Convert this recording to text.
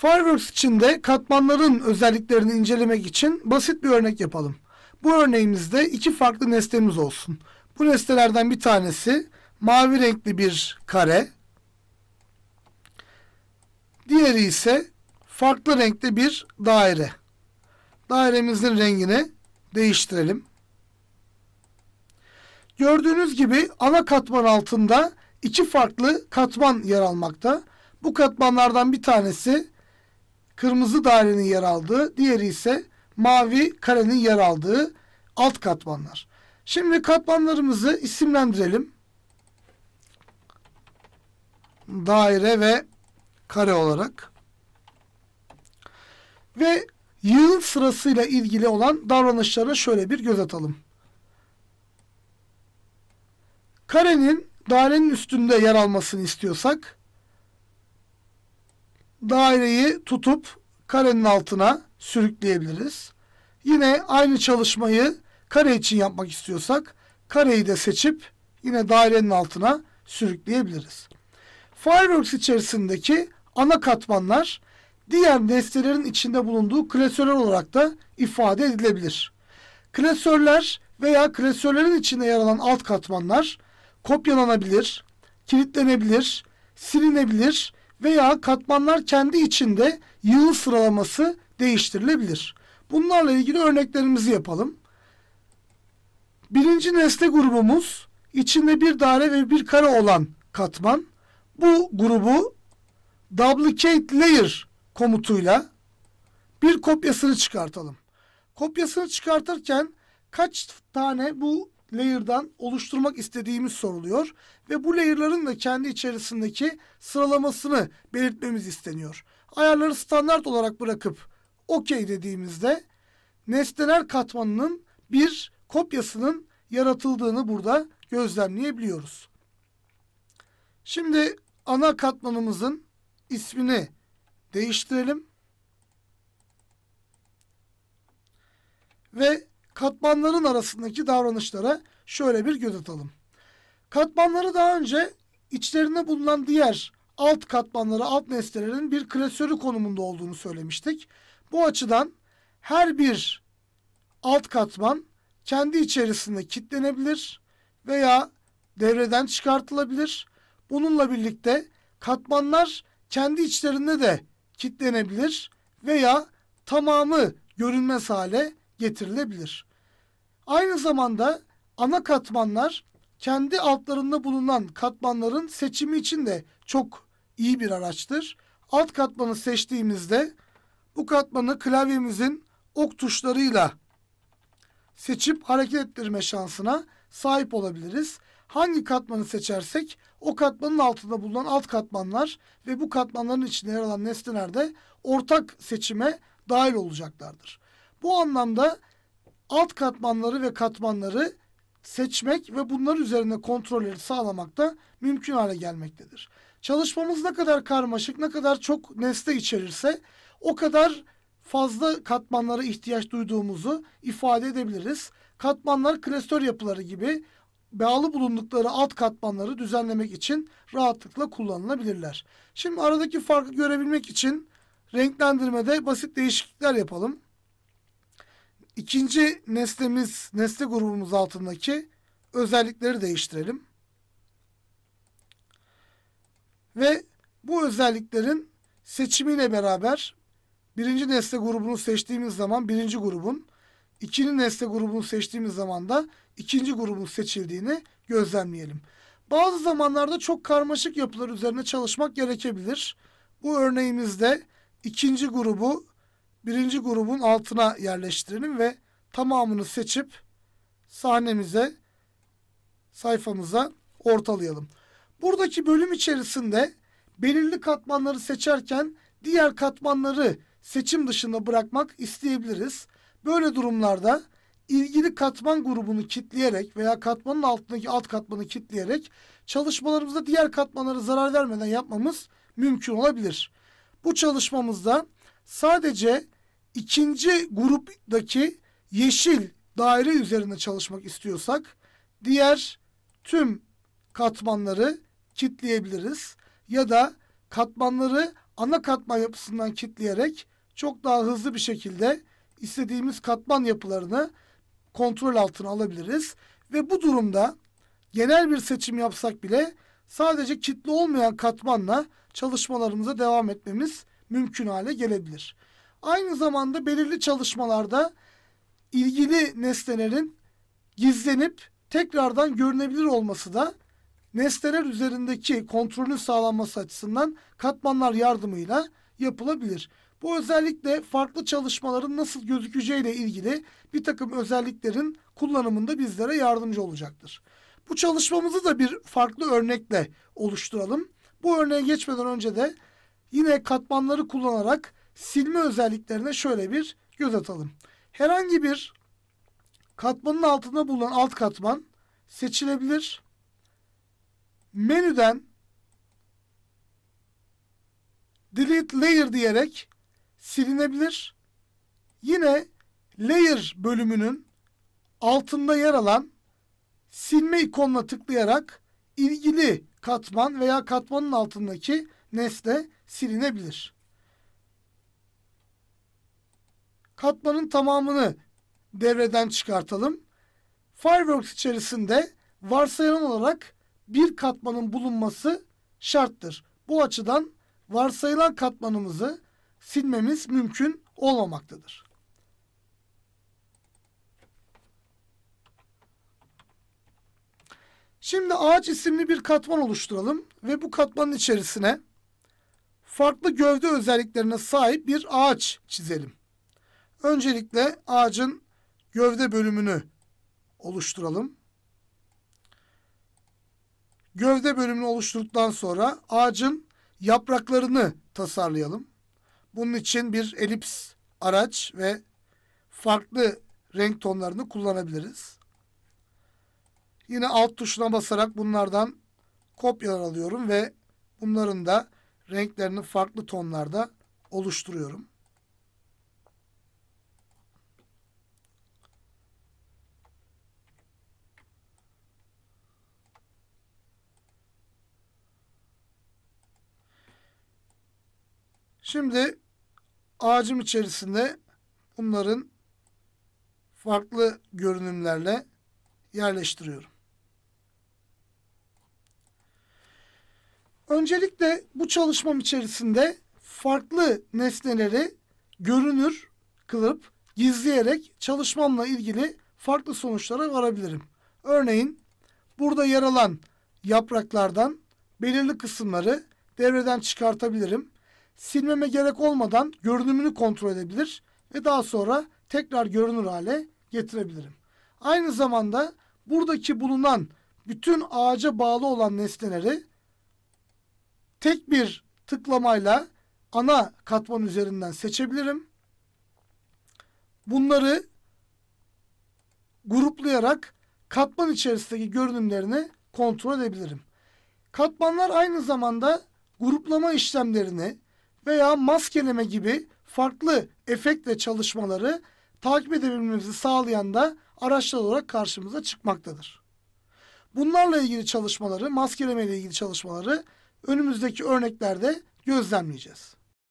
Fireworks için de katmanların özelliklerini incelemek için basit bir örnek yapalım. Bu örneğimizde iki farklı nesnemiz olsun. Bu nesnelerden bir tanesi mavi renkli bir kare. Diğeri ise farklı renkli bir daire. Dairemizin rengini değiştirelim. Gördüğünüz gibi ana katman altında iki farklı katman yer almakta. Bu katmanlardan bir tanesi kırmızı dairenin yer aldığı, diğeri ise mavi karenin yer aldığı alt katmanlar. Şimdi katmanlarımızı isimlendirelim. Daire ve kare olarak. Ve yıl sırasıyla ilgili olan davranışlara şöyle bir göz atalım. Karenin dairenin üstünde yer almasını istiyorsak daireyi tutup karenin altına sürükleyebiliriz. Yine aynı çalışmayı kare için yapmak istiyorsak kareyi de seçip yine dairenin altına sürükleyebiliriz. Fireworks içerisindeki ana katmanlar diğer nesnelerin içinde bulunduğu klasörler olarak da ifade edilebilir. Klasörler veya klasörlerin içinde yer alan alt katmanlar kopyalanabilir, kilitlenebilir, silinebilir veya katmanlar kendi içinde yıl sıralaması değiştirilebilir. Bunlarla ilgili örneklerimizi yapalım. Birinci nesne grubumuz içinde bir daire ve bir kare olan katman. Bu grubu duplicate layer komutuyla bir kopyasını çıkartalım. Kopyasını çıkartırken kaç tane bu layer'dan oluşturmak istediğimiz soruluyor ve bu layer'ların da kendi içerisindeki sıralamasını belirtmemiz isteniyor. Ayarları standart olarak bırakıp OK dediğimizde nesneler katmanının bir kopyasının yaratıldığını burada gözlemleyebiliyoruz. Şimdi ana katmanımızın ismini değiştirelim. Ve katmanların arasındaki davranışlara şöyle bir göz atalım. Katmanları daha önce içlerinde bulunan diğer alt katmanları, alt nesnelerin bir klasörü konumunda olduğunu söylemiştik. Bu açıdan her bir alt katman kendi içerisinde kitlenebilir veya devreden çıkartılabilir. Bununla birlikte katmanlar kendi içlerinde de kitlenebilir veya tamamı görünmez hale getirilebilir. Aynı zamanda ana katmanlar kendi altlarında bulunan katmanların seçimi için de çok iyi bir araçtır. Alt katmanı seçtiğimizde bu katmanı klavyemizin ok tuşlarıyla seçip hareket ettirme şansına sahip olabiliriz. Hangi katmanı seçersek o katmanın altında bulunan alt katmanlar ve bu katmanların içinde yer alan nesneler de ortak seçime dahil olacaklardır. Bu anlamda alt katmanları ve katmanları seçmek ve bunlar üzerinde kontrolleri sağlamak da mümkün hale gelmektedir. Çalışmamız ne kadar karmaşık, ne kadar çok nesne içerirse o kadar fazla katmanlara ihtiyaç duyduğumuzu ifade edebiliriz. Katmanlar klastör yapıları gibi bağlı bulundukları alt katmanları düzenlemek için rahatlıkla kullanılabilirler. Şimdi aradaki farkı görebilmek için renklendirmede basit değişiklikler yapalım. İkinci neslimiz nesne grubumuz altındaki özellikleri değiştirelim. Ve bu özelliklerin seçimiyle beraber birinci nesle grubunu seçtiğimiz zaman birinci grubun, ikinci nesle grubunu seçtiğimiz zaman da ikinci grubun seçildiğini gözlemleyelim. Bazı zamanlarda çok karmaşık yapılar üzerine çalışmak gerekebilir. Bu örneğimizde ikinci grubu birinci grubun altına yerleştirelim ve tamamını seçip sahnemize sayfamıza ortalayalım. Buradaki bölüm içerisinde belirli katmanları seçerken diğer katmanları seçim dışında bırakmak isteyebiliriz. Böyle durumlarda ilgili katman grubunu kitleyerek veya katmanın altındaki alt katmanı kitleyerek çalışmalarımızda diğer katmanlara zarar vermeden yapmamız mümkün olabilir. Bu çalışmamızda sadece ikinci gruptaki yeşil daire üzerinde çalışmak istiyorsak diğer tüm katmanları kitleyebiliriz ya da katmanları ana katman yapısından kitleyerek çok daha hızlı bir şekilde istediğimiz katman yapılarını kontrol altına alabiliriz ve bu durumda genel bir seçim yapsak bile sadece kitle olmayan katmanla çalışmalarımıza devam etmemiz mümkün hale gelebilir. Aynı zamanda belirli çalışmalarda ilgili nesnelerin gizlenip tekrardan görünebilir olması da nesneler üzerindeki kontrolün sağlanması açısından katmanlar yardımıyla yapılabilir. Bu özellikle farklı çalışmaların nasıl gözükeceğiyle ilgili bir takım özelliklerin kullanımında bizlere yardımcı olacaktır. Bu çalışmamızı da bir farklı örnekle oluşturalım. Bu örneğe geçmeden önce de Yine katmanları kullanarak silme özelliklerine şöyle bir göz atalım. Herhangi bir katmanın altında bulunan alt katman seçilebilir. Menüden delete layer diyerek silinebilir. Yine layer bölümünün altında yer alan silme ikonuna tıklayarak ilgili katman veya katmanın altındaki nesne silinebilir. Katmanın tamamını devreden çıkartalım. Fireworks içerisinde varsayılan olarak bir katmanın bulunması şarttır. Bu açıdan varsayılan katmanımızı silmemiz mümkün olmamaktadır. Şimdi ağaç isimli bir katman oluşturalım ve bu katmanın içerisine farklı gövde özelliklerine sahip bir ağaç çizelim. Öncelikle ağacın gövde bölümünü oluşturalım. Gövde bölümünü oluşturduktan sonra ağacın yapraklarını tasarlayalım. Bunun için bir elips araç ve farklı renk tonlarını kullanabiliriz. Yine alt tuşuna basarak bunlardan kopyalar alıyorum ve bunların da renklerini farklı tonlarda oluşturuyorum. Şimdi ağacım içerisinde bunların farklı görünümlerle yerleştiriyorum. Öncelikle bu çalışmam içerisinde farklı nesneleri görünür kılıp gizleyerek çalışmamla ilgili farklı sonuçlara varabilirim. Örneğin burada yer alan yapraklardan belirli kısımları devreden çıkartabilirim. Silmeme gerek olmadan görünümünü kontrol edebilir ve daha sonra tekrar görünür hale getirebilirim. Aynı zamanda buradaki bulunan bütün ağaca bağlı olan nesneleri tek bir tıklamayla ana katman üzerinden seçebilirim. Bunları gruplayarak katman içerisindeki görünümlerini kontrol edebilirim. Katmanlar aynı zamanda gruplama işlemlerini veya maskeleme gibi farklı efektle çalışmaları takip edebilmemizi sağlayan da araçlar olarak karşımıza çıkmaktadır. Bunlarla ilgili çalışmaları, maskeleme ile ilgili çalışmaları önümüzdeki örneklerde gözlemleyeceğiz.